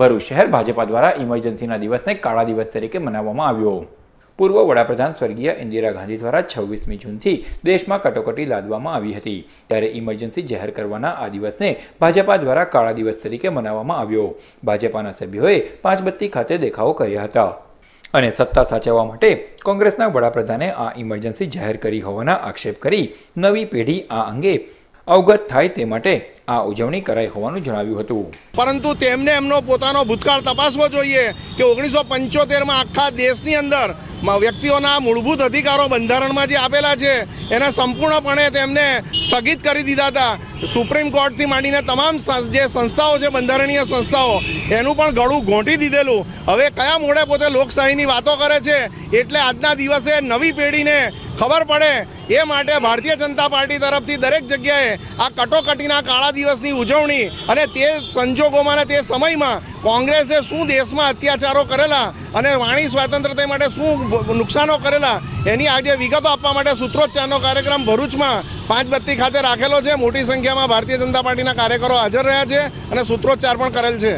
ભરૂચ શહેર ભાજપા દ્વારા ઇમરજન્સીના દિવસને કાળા દિવસ તરીકે મનાવવામાં આવ્યો પૂર્વ વડાપ્રધાન સ્વર્ગીય ઇન્દિરા ગાંધી દ્વારા છવ્વીસમી જૂનથી દેશમાં કટોકટી લાદવામાં આવી હતી ત્યારે ઇમરજન્સી જાહેર કરવાના આ દિવસને ભાજપા દ્વારા કાળા દિવસ તરીકે મનાવવામાં આવ્યો ભાજપાના સભ્યોએ પાંચબત્તી ખાતે દેખાવો કર્યા હતા અને સત્તા સાચવવા માટે કોંગ્રેસના વડાપ્રધાને આ ઇમરજન્સી જાહેર કરી હોવાના આક્ષેપ કરી નવી પેઢી આ અંગે અવગત થાય તે માટે આ ઉજવણી કરાઈ હોવાનું જણાવ્યું હતું પરંતુ તેમને એમનો પોતાનો ભૂતકાળ તપાસવો જોઈએ કે ઓગણીસો પંચોતેરમાં આખા દેશની અંદર વ્યક્તિઓના મૂળભૂત અધિકારો બંધારણમાં જે આપેલા છે એને સંપૂર્ણપણે તેમને સ્થગિત કરી દીધા હતા સુપ્રીમ કોર્ટથી માંડીને તમામ જે સંસ્થાઓ છે બંધારણીય સંસ્થાઓ એનું પણ ગળું ઘોંટી દીધેલું હવે કયા મોડે પોતે લોકશાહીની વાતો કરે છે એટલે આજના દિવસે નવી પેઢીને ખબર પડે એ માટે ભારતીય જનતા પાર્ટી તરફથી દરેક જગ્યાએ આ કટોકટીના કાળા દિવસની ઉજવણી અને તે સંજોગોમાં અને તે સમયમાં કોંગ્રેસે શું દેશમાં અત્યાચારો કરેલા અને વાણી સ્વાતંત્રતા માટે શું નુકસાનો કરેલા એની આજે વિગતો આપવા માટે સૂત્રોચ્ચારનો કાર્યક્રમ ભરૂચમાં પાંચ બત્તી ખાતે રાખેલો છે મોટી સંખ્યામાં ભારતીય જનતા પાર્ટીના કાર્યકરો હાજર રહ્યા છે અને સૂત્રોચ્ચાર પણ કરેલ છે